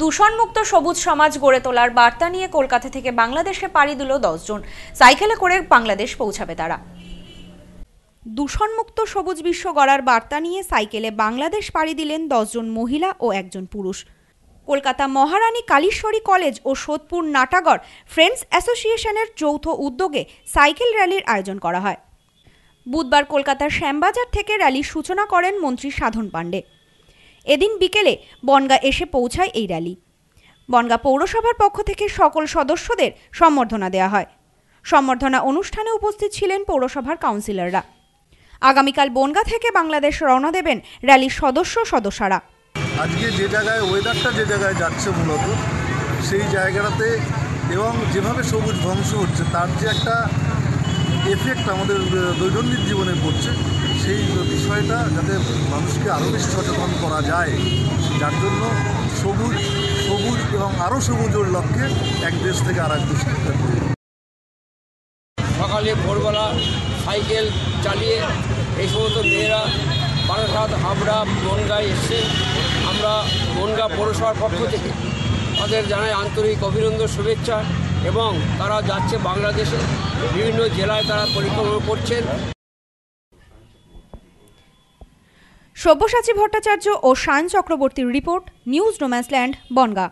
দূষণমুক্ত সবুজ সমাজ গড়ে তোলার বার্তা নিয়ে কলকাতা থেকে বাংলাদেশে পাড়ি দিল দশজন সাইকেলে করে বাংলাদেশ পৌঁছাবে তারা দূষণমুক্ত সবুজ বিশ্ব গড়ার বার্তা নিয়ে সাইকেলে বাংলাদেশ পাড়ি দিলেন দশজন মহিলা ও একজন পুরুষ কলকাতা মহারানী কালীশ্বরী কলেজ ও সোদপুর নাটাগড় ফ্রেন্ডস অ্যাসোসিয়েশনের যৌথ উদ্যোগে সাইকেল র্যালির আয়োজন করা হয় বুধবার কলকাতার শ্যামবাজার থেকে র্যালির সূচনা করেন মন্ত্রী সাধন পাণ্ডে এদিন বিকেলে বনগা এসে পৌঁছায় এই র্যালি বনগা পৌরসভার পক্ষ থেকে সকল সদস্যদের সম্বর্ধনা দেওয়া হয় সম্বর্ধনা অনুষ্ঠানে উপস্থিত ছিলেন পৌরসভার কাউন্সিলররা আগামীকাল বনগা থেকে বাংলাদেশ রওনা দেবেন র্যালির সদস্য সদস্যরা আজকে যে জায়গায় ওয়েদারটা যে জায়গায় যাচ্ছে মূলত সেই জায়গাটাতে এবং যেভাবে সবুজ ধ্বংস হচ্ছে তার যে একটা এফেক্ট আমাদের দৈনন্দিন জীবনে পড়ছে বিষয়টা যাতে মানুষকে আরও বেশি সচেতন করা যায় যার জন্য সবুজ সবুজ এবং আরও সবুজের লক্ষ্যে এক দেশ থেকে আর এক দেশ সকালে ভোরবেলা সাইকেল চালিয়ে এই সমস্ত মেয়েরা বারাসাত হাবড়া বনগায় এসছে আমরা বনগা পৌরসভার পক্ষ থেকে তাদের জানাই আন্তরিক অভিনন্দন শুভেচ্ছা এবং তারা যাচ্ছে বাংলাদেশে বিভিন্ন জেলায় তারা পরিক্রমা করছেন সব্যসাচী ভট্টাচার্য ও শায়ন চক্রবর্তীর রিপোর্ট নিউজ রোম্যান্সল্যান্ড বনগা